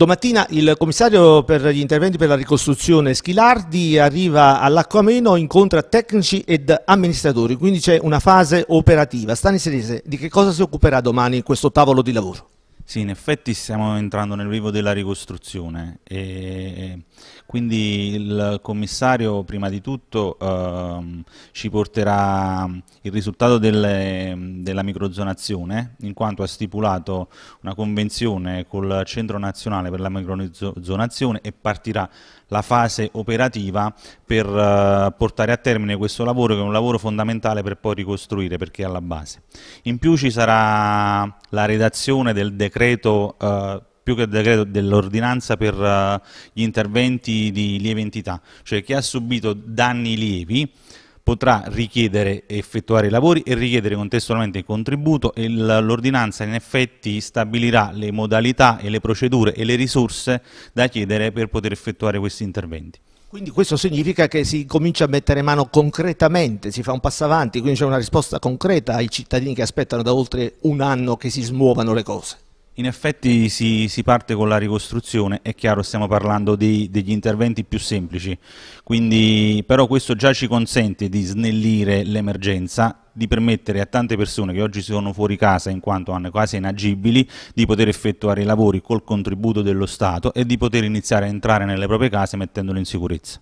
Domattina il commissario per gli interventi per la ricostruzione Schilardi arriva all'Acquameno, incontra tecnici ed amministratori, quindi c'è una fase operativa. Stani Serese, di che cosa si occuperà domani questo tavolo di lavoro? Sì, in effetti stiamo entrando nel vivo della ricostruzione e quindi il commissario prima di tutto ehm, ci porterà il risultato delle, della microzonazione in quanto ha stipulato una convenzione col Centro Nazionale per la Microzonazione e partirà la fase operativa per eh, portare a termine questo lavoro che è un lavoro fondamentale per poi ricostruire perché è alla base. In più ci sarà la redazione del decreto eh, più che decreto dell'ordinanza per eh, gli interventi di lieve entità, cioè chi ha subito danni lievi potrà richiedere e effettuare i lavori e richiedere contestualmente il contributo e l'ordinanza in effetti stabilirà le modalità e le procedure e le risorse da chiedere per poter effettuare questi interventi. Quindi questo significa che si comincia a mettere mano concretamente, si fa un passo avanti, quindi c'è una risposta concreta ai cittadini che aspettano da oltre un anno che si smuovano le cose. In effetti si, si, parte con la ricostruzione, è chiaro stiamo parlando di, degli interventi più semplici, quindi, però questo già ci consente di snellire l'emergenza di permettere a tante persone che oggi sono fuori casa in quanto hanno quasi inagibili di poter effettuare i lavori col contributo dello Stato e di poter iniziare a entrare nelle proprie case mettendole in sicurezza.